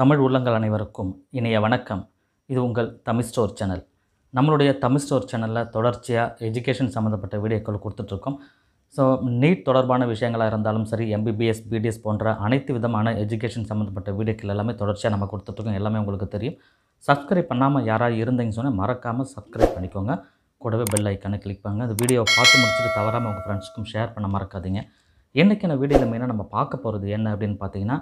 தமிழ் உள்ளங்கள் அனைவருக்கும் இணைய வணக்கம் இது உங்கள் தமிழ் ஸ்டோர் சேனல் நம்மளுடைய தமிழ் ஸ்டோர் சேனலில் தொடர்ச்சியாக எஜுகேஷன் சம்மந்தப்பட்ட வீடியோக்கள் கொடுத்துட்ருக்கோம் ஸோ நீட் தொடர்பான விஷயங்களாக இருந்தாலும் சரி எம்பிபிஎஸ் பிடிஎஸ் போன்ற அனைத்து விதமான எஜுகேஷன் சம்மந்தப்பட்ட வீடியோக்கள் எல்லாமே தொடர்ச்சியாக நம்ம கொடுத்துட்ருக்கோம் எல்லாமே உங்களுக்கு தெரியும் சப்ஸ்கிரைப் பண்ணாமல் யாராவது இருந்தீங்கன்னு சொன்னால் மறக்காமல் சப்ஸ்கிரைப் பண்ணிக்கோங்க கூடவே பெல் ஐக்கானை கிளிக் பண்ணுங்கள் அந்த வீடியோவை பார்த்து முடிச்சுட்டு தவறாமல் உங்கள் ஃப்ரெண்ட்ஸுக்கும் ஷேர் பண்ண மறக்காதீங்க என்றைக்கான வீடியோவில் மெயினாக நம்ம பார்க்க போகிறது என்ன அப்படின்னு பார்த்தீங்கன்னா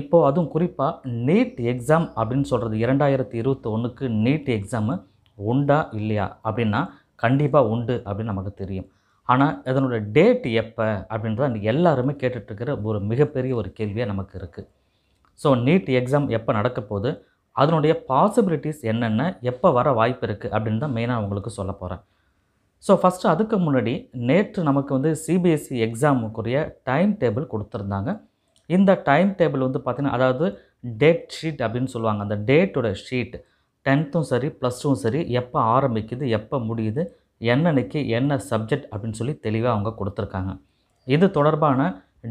இப்போது அதுவும் குறிப்பாக நீட் எக்ஸாம் அப்படின்னு சொல்கிறது இரண்டாயிரத்தி இருபத்தி ஒன்றுக்கு நீட் எக்ஸாமு உண்டா இல்லையா அப்படின்னா கண்டிப்பாக உண்டு அப்படின்னு நமக்கு தெரியும் ஆனால் அதனோட டேட் எப்போ அப்படின்றத எல்லாருமே கேட்டுட்ருக்கிற ஒரு மிகப்பெரிய ஒரு கேள்வியாக நமக்கு இருக்குது ஸோ நீட் எக்ஸாம் எப்போ நடக்க போகுது அதனுடைய பாசிபிலிட்டிஸ் என்னென்ன எப்போ வர வாய்ப்பு இருக்குது அப்படின்னு தான் மெயினாக உங்களுக்கு சொல்ல போகிறேன் ஸோ ஃபஸ்ட்டு அதுக்கு முன்னாடி நேற்று நமக்கு வந்து சிபிஎஸ்சி எக்ஸாமுக்குரிய e டைம் டேபிள் கொடுத்துருந்தாங்க இந்த டைம் டேபிள் வந்து பார்த்திங்கன்னா அதாவது டேட் ஷீட் அப்படின்னு சொல்லுவாங்க அந்த டேட்டோட ஷீட் டென்த்தும் சரி ப்ளஸ் டூவும் சரி எப்போ ஆரம்பிக்குது எப்போ முடியுது என்னன்னைக்கு என்ன சப்ஜெக்ட் அப்படின்னு சொல்லி தெளிவாக அவங்க கொடுத்துருக்காங்க இது தொடர்பான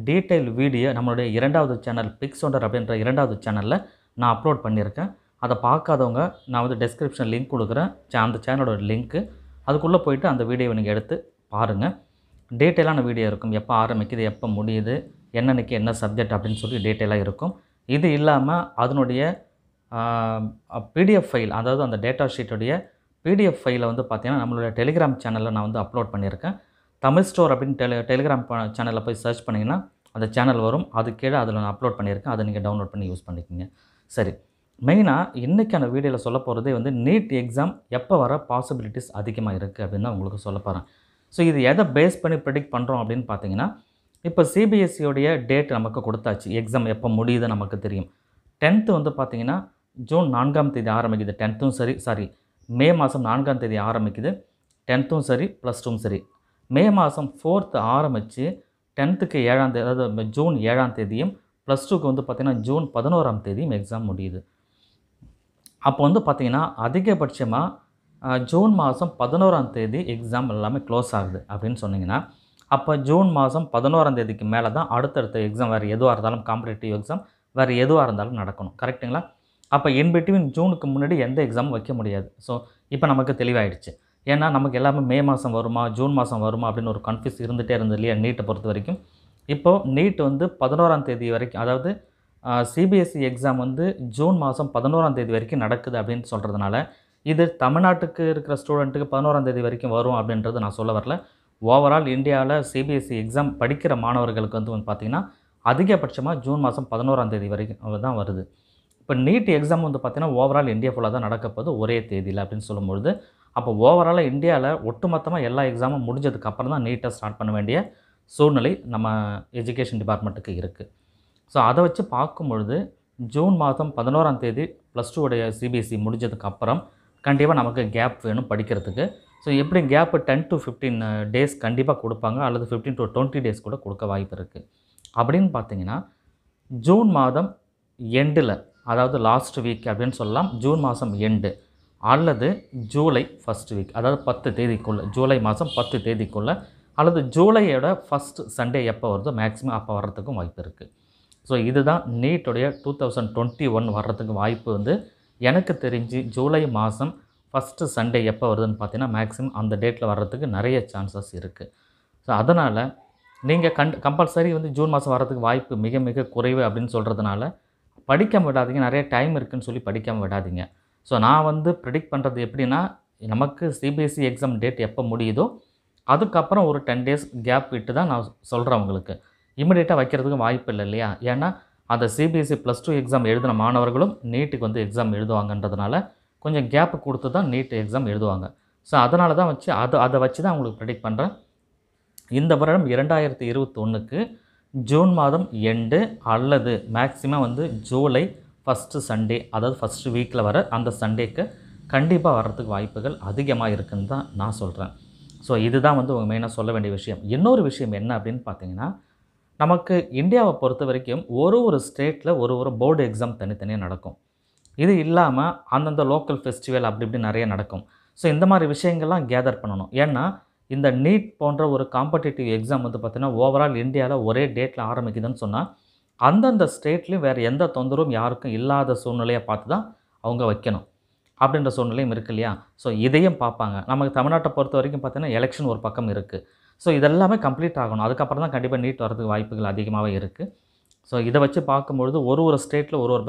டீட்டெயில் வீடியோ நம்மளுடைய இரண்டாவது சேனல் பிக்ஸ் ஒண்டர் அப்படின்ற இரண்டாவது சேனலில் நான் அப்லோட் பண்ணியிருக்கேன் அதை பார்க்காதவங்க நான் வந்து டெஸ்கிரிப்ஷன் லிங்க் கொடுக்குறேன் அந்த சேனலோட லிங்க்கு அதுக்குள்ளே போயிட்டு அந்த வீடியோவை நீங்கள் எடுத்து பாருங்கள் டீட்டெயிலான வீடியோ இருக்கும் எப்போ ஆரம்பிக்குது எப்போ முடியுது என்னன்னைக்கு என்ன சப்ஜெக்ட் அப்படின்னு சொல்லி டீட்டெயிலாக இருக்கும் இது இல்லாமல் அதனுடைய பிடிஎஃப் ஃபைல் அதாவது அந்த டேட்டா ஷீட்டுடைய பிடிஎஃப் ஃபைலை வந்து பார்த்திங்கன்னா நம்மளுடைய டெலிகிராம் சேனலில் நான் வந்து அப்லோட் பண்ணியிருக்கேன் தமிழ் ஸ்டோர் அப்படின்னு டெலி டெலிகிராம் சேனலில் போய் சர்ச் பண்ணிங்கன்னா அந்த சேனல் வரும் அது கீழே அதில் நான் அப்லோட் பண்ணியிருக்கேன் அதை நீங்கள் டவுன்லோட் பண்ணி யூஸ் பண்ணிக்கோங்க சரி மெயினாக இன்றைக்கான வீடியோவில் சொல்ல போகிறதே வந்து நீட் எக்ஸாம் எப்போ வர பாசிபிலிட்டிஸ் அதிகமாக இருக்குது அப்படின்னு தான் உங்களுக்கு சொல்ல போகிறேன் ஸோ இது எதை பேஸ் பண்ணி ப்ரெடிக்ட் பண்ணுறோம் அப்படின்னு பார்த்தீங்கன்னா இப்போ சிபிஎஸ்சியோடைய e டேட் நமக்கு கொடுத்தாச்சு எக்ஸாம் எப்போ முடியுது நமக்கு தெரியும் டென்த்து வந்து பார்த்திங்கன்னா ஜூன் நான்காம் தேதி ஆரம்பிக்குது டென்த்தும் சரி சாரி மே மாதம் நான்காம் தேதி ஆரம்பிக்குது டென்த்தும் சரி ப்ளஸ் டூவும் சரி மே மாதம் ஃபோர்த்து ஆரம்பித்து டென்த்துக்கு ஏழாம் தேதி அதாவது ஜூன் ஏழாம் தேதியும் ப்ளஸ் டூக்கு வந்து பார்த்திங்கன்னா ஜூன் பதினோராம் தேதியும் எக்ஸாம் முடியுது அப்போ வந்து பார்த்திங்கன்னா அதிகபட்சமாக ஜூன் மாதம் பதினோராம் தேதி எக்ஸாம் எல்லாமே க்ளோஸ் ஆகுது அப்படின்னு சொன்னிங்கன்னா அப்போ ஜூன் மாதம் பதினோராம் தேதிக்கு மேலே தான் அடுத்தடுத்த எக்ஸாம் வேறு எதுவாக இருந்தாலும் காம்படேட்டிவ் எக்ஸாம் வேறு எதுவாக இருந்தாலும் நடக்கணும் கரெக்டுங்களா அப்போ இன் பிட்வீன் ஜூனுக்கு முன்னாடி எந்த எக்ஸாமும் வைக்க முடியாது ஸோ இப்போ நமக்கு தெளிவாயிடுச்சு ஏன்னா நமக்கு எல்லாமே மே மாதம் வருமா ஜூன் மாதம் வருமா அப்படின்னு ஒரு கன்ஃபியூஸ் இருந்துகிட்டே இருந்தது இல்லையா நீட்டை பொறுத்த வரைக்கும் இப்போது நீட் வந்து பதினோராம் தேதி வரைக்கும் அதாவது சிபிஎஸ்சி எக்ஸாம் e வந்து ஜூன் மாதம் பதினோராம் தேதி வரைக்கும் நடக்குது அப்படின்னு சொல்கிறதுனால இது தமிழ்நாட்டுக்கு இருக்கிற ஸ்டூடெண்ட்டுக்கு பதினோராம் தேதி வரைக்கும் வரும் அப்படின்றது நான் சொல்ல வரல ஓவரால் இந்தியாவில் சிபிஎஸ்சி எக்ஸாம் படிக்கிற மாணவர்களுக்கு வந்து வந்து பார்த்திங்கன்னா அதிகபட்சமாக ஜூன் மாதம் பதினோராம் தேதி வரைக்கும் தான் வருது இப்போ நீட் எக்ஸாம் வந்து பார்த்திங்கன்னா ஓவரால் இந்தியா ஃபுல்லாக தான் நடக்கப்போது ஒரே தேதியில் அப்படின்னு சொல்லும்பொழுது அப்போ ஓவராலாக இந்தியாவில் ஒட்டுமொத்தமாக எல்லா எக்ஸாமும் முடிஞ்சதுக்கு அப்புறம் தான் நீட்டாக ஸ்டார்ட் பண்ண வேண்டிய சூழ்நிலை நம்ம எஜுகேஷன் டிபார்ட்மெண்ட்டுக்கு இருக்குது ஸோ அதை வச்சு பார்க்கும்பொழுது ஜூன் மாதம் பதினோராம் தேதி ப்ளஸ் டூ உடைய சிபிஎஸ்சி e முடிஞ்சதுக்கப்புறம் கண்டிப்பாக நமக்கு கேப் வேணும் படிக்கிறதுக்கு ஸோ எப்படி gap ten to fifteen days கண்டிப்பாக கொடுப்பாங்க அல்லது ஃபிஃப்டீன் டு டுவெண்ட்டி டேஸ் கூட கொடுக்க வாய்ப்பு இருக்குது அப்படின்னு பார்த்தீங்கன்னா ஜூன் மாதம் எண்டில் அதாவது லாஸ்ட் வீக் அப்படின்னு சொல்லலாம் ஜூன் மாதம் எண்டு அல்லது ஜூலை ஃபஸ்ட் வீக் அதாவது பத்து தேதிக்குள்ளே ஜூலை மாதம் பத்து தேதிக்குள்ளே அல்லது ஜூலையோட ஃபஸ்ட் சண்டே எப்போ வருதோ மேக்ஸிமம் அப்போ வர்றதுக்கும் வாய்ப்பு இருக்குது ஸோ இதுதான் நீட்டுடைய டூ தௌசண்ட் டுவெண்ட்டி ஒன் வர்றதுக்கு வாய்ப்பு வந்து எனக்கு தெரிஞ்சு ஜூலை மாதம் ஃபஸ்ட்டு சண்டே எப்போ வருதுன்னு பார்த்தீங்கன்னா மேக்ஸிமம் அந்த டேட்டில் வர்றதுக்கு நிறைய சான்சஸ் இருக்குது ஸோ அதனால் நீங்கள் கண் கம்பல்சரி வந்து ஜூன் மாதம் வர்றதுக்கு வாய்ப்பு மிக மிக குறைவு அப்படின்னு சொல்கிறதுனால படிக்காமல் விடாதீங்க நிறைய டைம் இருக்குதுன்னு சொல்லி படிக்காமல் விடாதீங்க ஸோ நான் வந்து ப்ரிடிக்ட் பண்ணுறது எப்படின்னா நமக்கு சிபிஎஸ்சி எக்ஸாம் டேட் எப்போ முடியுதோ அதுக்கப்புறம் ஒரு டென் டேஸ் கேப் விட்டு தான் நான் சொல்கிறேன் உங்களுக்கு இமிடியேட்டாக வைக்கிறதுக்கு வாய்ப்பு இல்லை இல்லையா ஏன்னா அந்த சிபிஎஸ்சி ப்ளஸ் டூ எக்ஸாம் எழுதின மாணவர்களும் நீட்டுக்கு வந்து எக்ஸாம் எழுதுவாங்கன்றதுனால கொஞ்சம் கேப்பு கொடுத்து தான் நீட் எக்ஸாம் எழுதுவாங்க ஸோ அதனால தான் வச்சு அதை அதை வச்சு தான் உங்களுக்கு ப்ரெடிக்ட் பண்ணுறேன் இந்த வருடம் இரண்டாயிரத்தி இருபத்தொன்றுக்கு ஜூன் மாதம் எண்டு அல்லது மேக்ஸிமம் வந்து ஜூலை ஃபஸ்ட்டு சண்டே அதாவது ஃபஸ்ட்டு வீக்கில் வர அந்த சண்டேக்கு கண்டிப்பாக வர்றதுக்கு வாய்ப்புகள் அதிகமாக இருக்குன்னு தான் நான் சொல்கிறேன் ஸோ இதுதான் வந்து உங்கள் மெயினாக சொல்ல வேண்டிய விஷயம் இன்னொரு விஷயம் என்ன அப்படின்னு பார்த்தீங்கன்னா நமக்கு இந்தியாவை பொறுத்த வரைக்கும் ஒரு ஒரு ஸ்டேட்டில் ஒரு ஒரு போர்டு எக்ஸாம் தனித்தனியாக நடக்கும் இது இல்லாமல் அந்தந்த லோக்கல் ஃபெஸ்டிவல் அப்படி இப்படி நிறைய நடக்கும் ஸோ இந்த மாதிரி விஷயங்கள்லாம் கேதர் பண்ணணும் ஏன்னா இந்த நீட் போன்ற ஒரு காம்படிட்டிவ் எக்ஸாம் வந்து பார்த்திங்கன்னா ஓவரால் இந்தியாவில் ஒரே டேட்டில் ஆரம்பிக்குதுன்னு சொன்னால் அந்தந்த ஸ்டேட்லேயும் வேறு எந்த தொந்தரவும் யாருக்கும் இல்லாத சூழ்நிலையை பார்த்து தான் அவங்க வைக்கணும் அப்படின்ற சூழ்நிலையும் இருக்கு இல்லையா ஸோ இதையும் பார்ப்பாங்க நமக்கு தமிழ்நாட்டை பொறுத்த வரைக்கும் பார்த்திங்கன்னா எலெக்ஷன் ஒரு பக்கம் இருக்குது ஸோ இதெல்லாமே கம்ப்ளீட் ஆகணும் அதுக்கப்புறம் தான் கண்டிப்பாக நீட் வரதுக்கு வாய்ப்புகள் அதிகமாகவே இருக்குது ஸோ இதை வச்சு பார்க்கும்பொழுது ஒரு ஒரு ஸ்டேட்டில் ஒரு ஒரு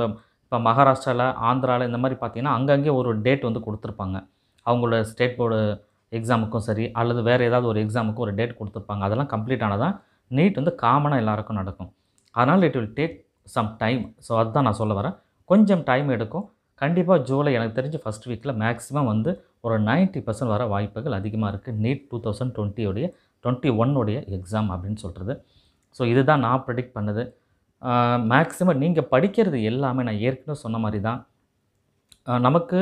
இப்போ மகாராஷ்டிராவில் ஆந்திராவில் இந்த மாதிரி பார்த்திங்கன்னா அங்கங்கே ஒரு டேட் வந்து கொடுத்துருப்பாங்க அவங்களோட ஸ்டேட் போர்டு எக்ஸாமுக்கும் சரி அல்லது வேறு ஏதாவது ஒரு எக்ஸாமுக்கும் ஒரு டேட் கொடுத்துருப்பாங்க அதெல்லாம் கம்ப்ளீட் தான் நீட் வந்து காமனாக எல்லாருக்கும் நடக்கும் அதனால் it will take some time so அதுதான் நான் சொல்ல வரேன் கொஞ்சம் டைம் எடுக்கும் கண்டிப்பாக ஜூலை எனக்கு தெரிஞ்சு ஃபஸ்ட் வீக்கில் மேக்ஸிமம் வந்து ஒரு நைன்ட்டி பர்சன்ட் வர வாய்ப்புகள் அதிகமாக இருக்குது நீட் டூ தௌசண்ட் டுவெண்ட்டியோடைய டுவெண்ட்டி ஒன்னுடைய எக்ஸாம் அப்படின்னு சொல்கிறது ஸோ இதுதான் நான் ப்ரெடிக்ட் பண்ணுது மேக்ஸிமம் நீங்கள் படிக்கிறது எல்லாமே நான் ஏற்கனவே சொன்ன மாதிரி தான் நமக்கு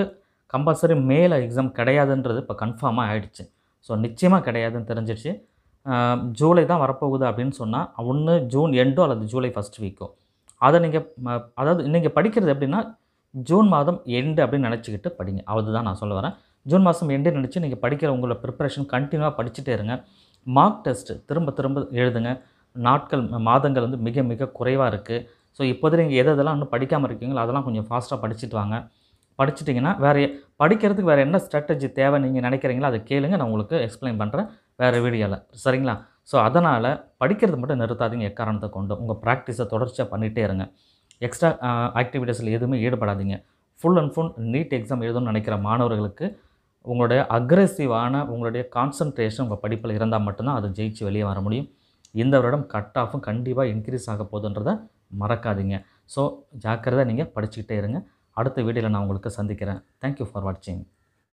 கம்பல்சரி மேலே எக்ஸாம் கிடையாதுன்றது இப்போ கன்ஃபார்மாக ஆகிடுச்சு ஸோ நிச்சயமாக கிடையாதுன்னு தெரிஞ்சிடுச்சு ஜூலை தான் வரப்போகுது அப்படின்னு சொன்னால் ஒன்று ஜூன் எண்டோ அல்லது ஜூலை ஃபஸ்ட் வீக்கோ அதை நீங்கள் அதாவது நீங்கள் படிக்கிறது எப்படின்னா ஜூன் மாதம் எண்டு அப்படின்னு நினச்சிக்கிட்டு படிங்க அதுதான் நான் சொல்ல வரேன் ஜூன் மாதம் எண்டு நினச்சி நீங்கள் படிக்கிற உங்களோட ப்ரிப்பரேஷன் கண்டினியூவாக படிச்சுட்டே இருங்க மார்க் டெஸ்ட்டு திரும்ப திரும்ப எழுதுங்க நாட்கள் மாதங்கள் வந்து மிக மிக குறைவாக இருக்குது ஸோ இப்போதில் நீங்கள் எது எதெல்லாம் இன்னும் படிக்காமல் இருக்கீங்களோ அதெல்லாம் கொஞ்சம் ஃபாஸ்ட்டாக படிச்சுட்டு வாங்க படிச்சிட்டிங்கன்னா வேறு படிக்கிறதுக்கு வேறு என்ன ஸ்ட்ராட்டஜி தேவை நீங்கள் நினைக்கிறீங்களோ அதை கேளுங்க நான் உங்களுக்கு எக்ஸ்பிளைன் பண்ணுறேன் வேறு வீடியோவில் சரிங்களா ஸோ அதனால் படிக்கிறது மட்டும் நிறுத்தாதீங்க எக்காரணத்தை கொண்டு உங்கள் ப்ராக்டிஸை தொடர்ச்சியாக பண்ணிகிட்டே இருங்க எக்ஸ்ட்ரா ஆக்டிவிட்டீஸில் எதுவுமே ஈடுபடாதீங்க full and full NEET exam எழுதணும்னு நினைக்கிற மாணவர்களுக்கு உங்களுடைய அக்ரெசிவான உங்களுடைய கான்சன்ட்ரேஷன் உங்கள் படிப்பில் இருந்தால் மட்டும்தான் அதை ஜெயிச்சு வெளியே வர முடியும் இந்த வருடம் கட் ஆஃபும் கண்டிப்பாக இன்க்ரீஸ் ஆக போகுதுன்றதை மறக்காதீங்க ஸோ ஜாக்கிரதை நீங்கள் படிச்சுக்கிட்டே இருங்க அடுத்த வீடியோவில் நான் உங்களுக்கு சந்திக்கிறேன் தேங்க்யூ ஃபார் வாட்சிங்